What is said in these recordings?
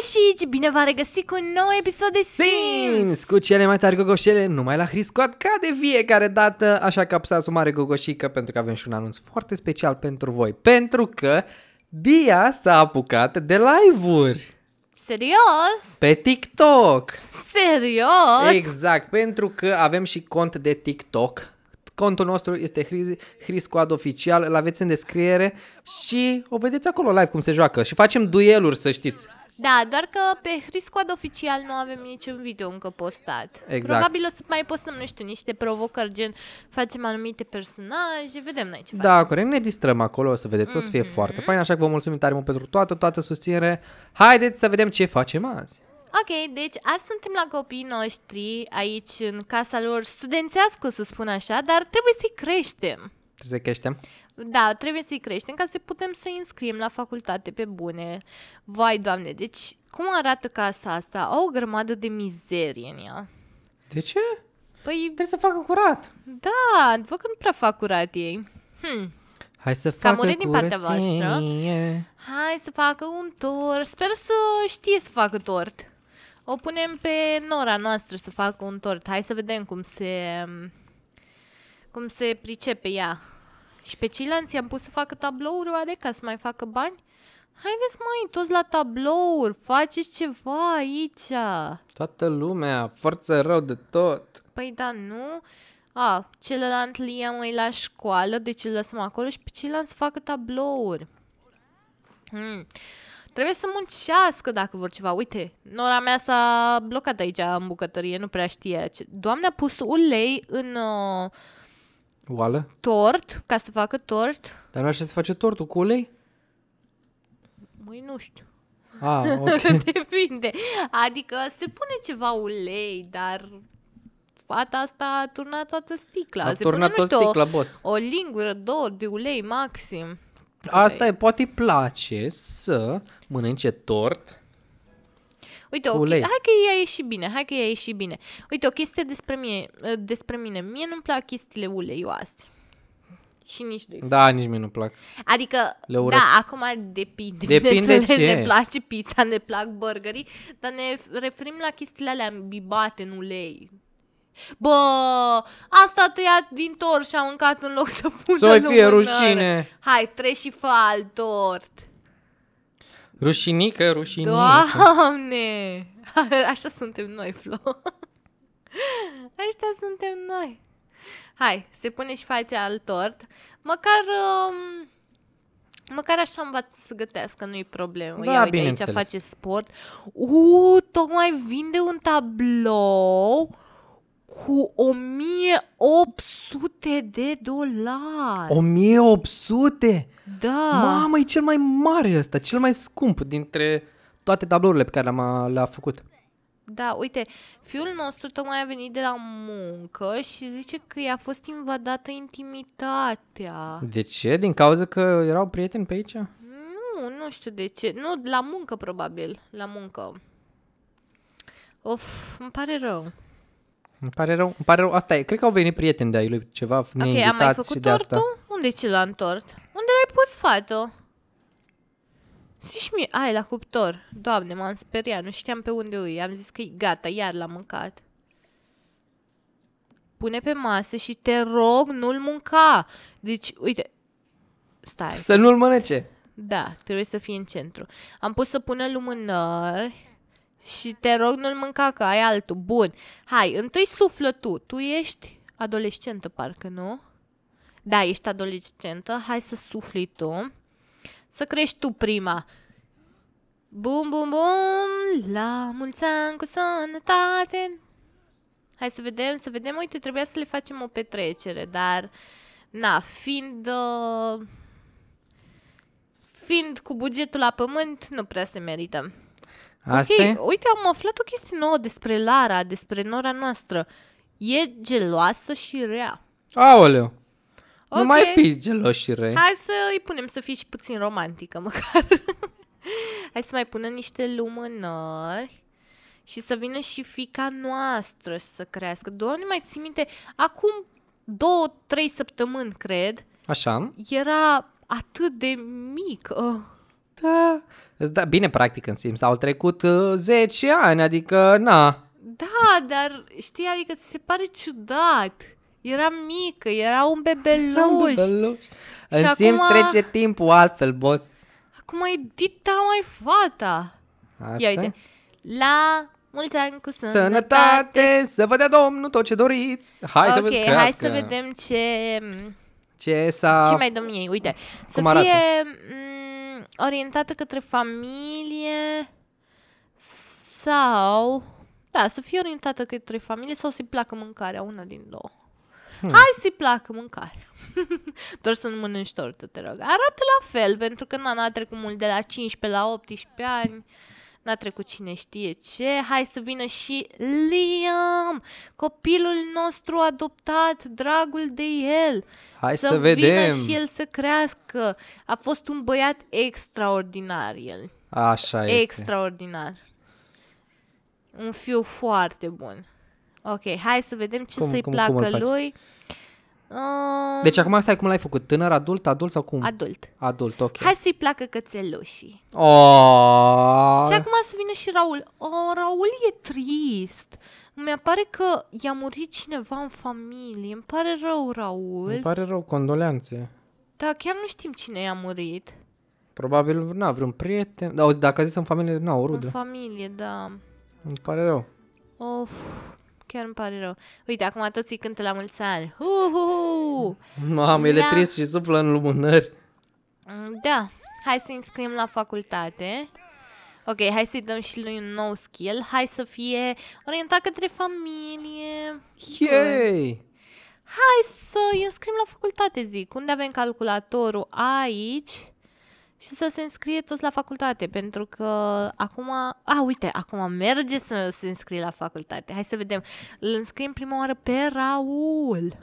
gogoși și bine v-am regăsit cu un nou episod de Sims! Sims! Cu cele mai tari gogoșele, numai la Hriscoat, ca de fiecare dată, așa că apăsați o mare gogoșică pentru că avem și un anunț foarte special pentru voi. Pentru că Dia s-a apucat de live-uri! Serios? Pe TikTok! Serios? Exact, pentru că avem și cont de TikTok Contul nostru este Chris Hriscoad Oficial, îl aveți în descriere și o vedeți acolo live cum se joacă și facem dueluri, să știți. Da, doar că pe Hriscoad oficial nu avem niciun video încă postat. Exact. Probabil o să mai postăm, nu știu, niște provocări, gen facem anumite personaje, vedem noi ce da, facem. Da, corect, ne distrăm acolo, o să vedeți, mm-hmm. o să fie mhm. foarte fain, așa că vă mulțumim tare mult pentru toată, toată susținere. Haideți să vedem ce facem azi. Ok, deci azi suntem la copiii noștri, aici în casa lor studențească, să spun așa, dar trebuie să-i creștem. Trebuie să creștem. Da, trebuie să-i creștem ca să putem să-i înscriem la facultate pe bune. Vai, doamne, deci cum arată casa asta? Au o grămadă de mizerie în ea. De ce? Păi... Trebuie să facă curat. Da, vă că nu prea fac curat ei. Hm. Hai să facă curățenie. din partea voastră. Hai să facă un tort. Sper să știe să facă tort. O punem pe Nora noastră să facă un tort. Hai să vedem cum se... Cum se pricepe ea și pe ceilalți i-am pus să facă tablouri oare ca să mai facă bani? Haideți mai toți la tablouri, faceți ceva aici. Toată lumea, forță rău de tot. Păi da, nu? A, celălalt am mai la școală, deci îl lăsăm acolo și pe ceilalți să facă tablouri. Hmm. Trebuie să muncească dacă vor ceva. Uite, nora mea s-a blocat aici în bucătărie, nu prea știe. Doamne, a pus ulei în... Uh, Oală? Tort, ca să facă tort. Dar nu așa se face tortul cu ulei? Măi, nu știu. Ah, ok. Depinde. Adică se pune ceva ulei, dar fata asta a turnat toată sticla. A se turnat toată sticla, boss. O lingură, două de ulei maxim. Asta e, poate îi place să mănânce tort Uite, cu ulei. hai că i-a ieșit bine, hai că i-a ieșit bine. Uite, o chestie despre mine, ă, despre mine. Mie nu-mi plac chestiile uleioase. Și nici doi. Da, nici mie nu plac. Adică, Le da, acum depinde. Depinde ce. Ne place pizza, ne plac burgerii, dar ne referim la chestiile alea bibate în ulei. Bă, asta tăiat din tort și a mâncat în loc să pună Să fie rușine. Hai, treci și fă alt tort. Rușinică, rușinică. Doamne! Așa suntem noi, Flo. Așa suntem noi. Hai, se pune și face alt tort. Măcar... Um, Măcar așa învață să gătească, nu-i problemă. Da, Ia uite, aici înțeles. face sport. Uuu, tocmai vinde un tablou cu 1800 de dolari. 1800? Da. Mamă, e cel mai mare ăsta, cel mai scump dintre toate tablourile pe care le-am, uh, le-a făcut. Da, uite, fiul nostru tocmai a venit de la muncă și zice că i-a fost invadată intimitatea. De ce? Din cauza că erau prieteni pe aici? Nu, nu știu de ce. Nu, la muncă probabil, la muncă. Of, îmi pare rău. Îmi pare rău, îmi pare rău. Asta e, cred că au venit prieteni de-ai lui ceva, ne okay, am mai făcut și de asta. tortul? Unde ce l-am tort? Unde l-ai pus, fată? Zici mie, ai la cuptor. Doamne, m-am speriat, nu știam pe unde e. Am zis că e gata, iar l-am mâncat. Pune pe masă și te rog, nu-l mânca. Deci, uite, stai. Să nu-l mănece. Da, trebuie să fie în centru. Am pus să pună lumânări, și te rog nu-l mânca că ai altul. Bun. Hai, întâi suflă tu. Tu ești adolescentă, parcă, nu? Da, ești adolescentă. Hai să sufli tu. Să crești tu prima. Bum, bum, bum, la mulți ani cu sănătate. Hai să vedem, să vedem. Uite, trebuia să le facem o petrecere, dar... Na, fiind... Uh, fiind cu bugetul la pământ, nu prea se merită. Asta okay, uite, am aflat o chestie nouă despre Lara, despre nora noastră. E geloasă și rea. Aoleu! Okay. Nu mai fi gelos și rea. Hai să îi punem să fie și puțin romantică măcar. Hai să mai punem niște lumânări și să vină și fica noastră să crească. Doamne, mai ții minte, acum două, trei săptămâni, cred. Așa. Era atât de mic. Uh. Da. da bine, practic, în Sims au trecut uh, 10 ani, adică, na. Da, dar știi, adică ți se pare ciudat. Era mică, era un bebeluș. Era un bebeluș. În Și Sims trece timpul altfel, boss. Acum e dita mai fata. Asta? Ia uite. La mulți ani cu sănătate. sănătate să vă dea Domnul tot ce doriți. Hai okay, să vedem. Ok, hai să vedem ce... Ce s-a... Ce mai domniei, uite. Cum să arată? fie... M- mm, orientată către familie sau... Da, să fie orientată către familie sau să-i placă mâncarea, una din două. Hmm. Hai să-i placă mâncarea. Doar să nu mănânci tortă, te rog. Arată la fel, pentru că n a trecut mult de la 15 la 18 ani n-a trecut cine știe ce, hai să vină și Liam, copilul nostru adoptat, dragul de el. Hai să, să vedem. vină și el să crească. A fost un băiat extraordinar el. Așa este. Extraordinar. Un fiu foarte bun. Ok, hai să vedem ce cum, să-i cum, placă cum lui. Deci acum stai cum l-ai făcut? Tânăr, adult, adult sau cum? Adult. Adult, ok. Hai să-i placă cățelușii. Oh. Și acum să vină și Raul. Oh, Raul e trist. Mi-a pare că i-a murit cineva în familie. Îmi pare rău, Raul. Îmi pare rău, condoleanțe. Da, chiar nu știm cine i-a murit. Probabil, na, vreun prieten. Da, dacă a zis în familie, n o rudă. În familie, da. Îmi pare rău. Of, chiar îmi pare rău. Uite, acum toți îi cântă la mulți ani. Mamă, ele e trist și suflă în lumânări. Mm, da, hai să înscriem la facultate. Ok, hai să-i dăm și lui un nou skill. Hai să fie orientat către familie. Yay! Hai să i înscriem la facultate, zic. Unde avem calculatorul? Aici și să se înscrie toți la facultate, pentru că acum, a, uite, acum merge să se înscrie la facultate. Hai să vedem. Îl înscriem prima oară pe Raul.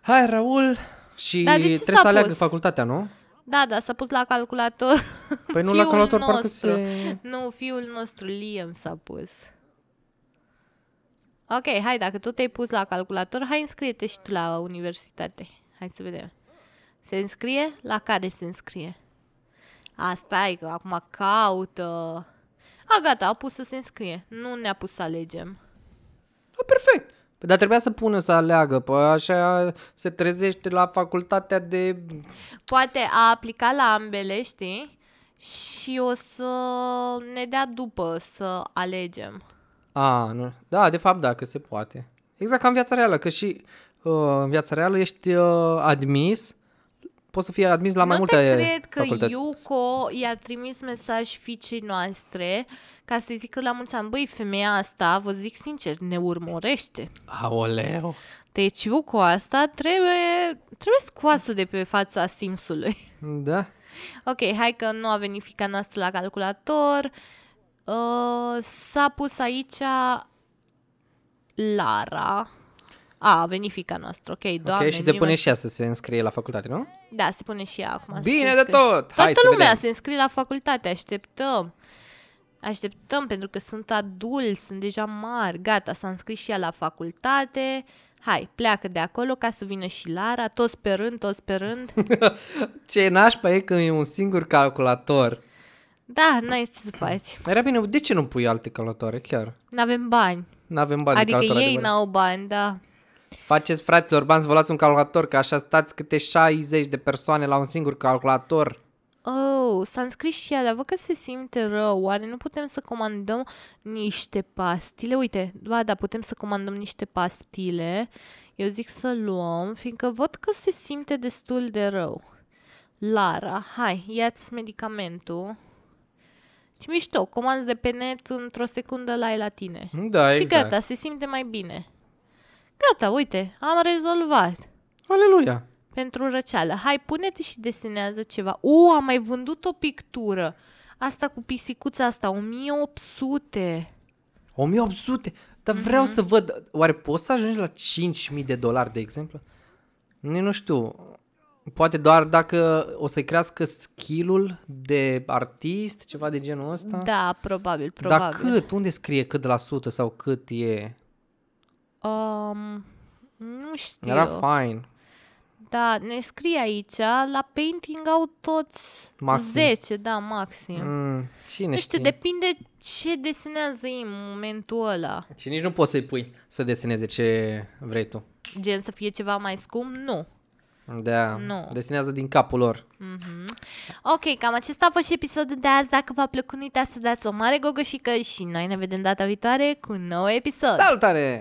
Hai, Raul! Și trebuie să aleagă facultatea, nu? Da, da, s-a pus la calculator. Păi nu la calculator, nostru. parcă se... Nu, fiul nostru, Liam, s-a pus. Ok, hai, dacă tot te-ai pus la calculator, hai înscrie-te și tu la universitate. Hai să vedem. Se înscrie? La care se înscrie? asta e că acum caută. A, gata, a pus să se înscrie. Nu ne-a pus să alegem. A, perfect. Păi, dar trebuia să pună să aleagă, păi așa se trezește la facultatea de... Poate a aplicat la ambele, știi? Și o să ne dea după să alegem. A, nu. Da, de fapt, da, că se poate. Exact ca în viața reală, că și uh, în viața reală ești uh, admis poți să fie admis la nu mai multe cred că facultăți. Iuco i-a trimis mesaj fiicei noastre ca să-i zică la mulți ani, băi, femeia asta, vă zic sincer, ne urmărește. Aoleu! Deci Iuco asta trebuie, trebuie scoasă de pe fața simsului. Da. ok, hai că nu a venit fica noastră la calculator. Uh, s-a pus aici Lara. A, a venit fica noastră, ok, doamne. Ok, și se pune și ea să se înscrie la facultate, nu? Da, se pune și ea acum. Bine de tot! Toată Hai să lumea vedem. se înscrie la facultate, așteptăm. Așteptăm pentru că sunt adulți, sunt deja mari, gata, s-a înscris și ea la facultate. Hai, pleacă de acolo ca să vină și Lara, tot sperând, tot sperând. Ce nașpa e când e un singur calculator. Da, n-ai ce să faci. Era bine, de ce nu pui alte calculatoare, chiar? N-avem bani. N-avem bani adică de ei n-au bani, da. Faceți, fraților, bani, vă luați un calculator, că așa stați câte 60 de persoane la un singur calculator. Oh, s-a înscris și ea, dar văd că se simte rău. Oare nu putem să comandăm niște pastile? Uite, ba, da, putem să comandăm niște pastile. Eu zic să luăm, fiindcă văd că se simte destul de rău. Lara, hai, ia-ți medicamentul. Și mișto, comanzi de pe net, într-o secundă la ai la tine. Da, și exact. gata, se simte mai bine. Gata, uite, am rezolvat. Aleluia! Pentru răceală. Hai, pune-te și desenează ceva. O, am mai vândut o pictură. Asta cu pisicuța asta, 1800. 1800? Dar vreau mm-hmm. să văd, oare poți să ajungi la 5000 de dolari, de exemplu? Nu, nu știu, poate doar dacă o să-i crească skill de artist, ceva de genul ăsta. Da, probabil, probabil. Dar cât? Unde scrie cât de la sută sau cât e? Um, nu știu. Era fain. Da, ne scrie aici, la painting au toți maxim. 10, da, maxim. Mm, cine nu știu, știe? depinde ce desenează ei în momentul ăla. Și nici nu poți să-i pui să deseneze ce vrei tu. Gen să fie ceva mai scump? Nu. Da, nu. desenează din capul lor. Mm-hmm. Ok, cam acesta a fost și episodul de azi. Dacă v-a plăcut, nu uitați să dați o mare gogășică și noi ne vedem data viitoare cu un nou episod. Salutare!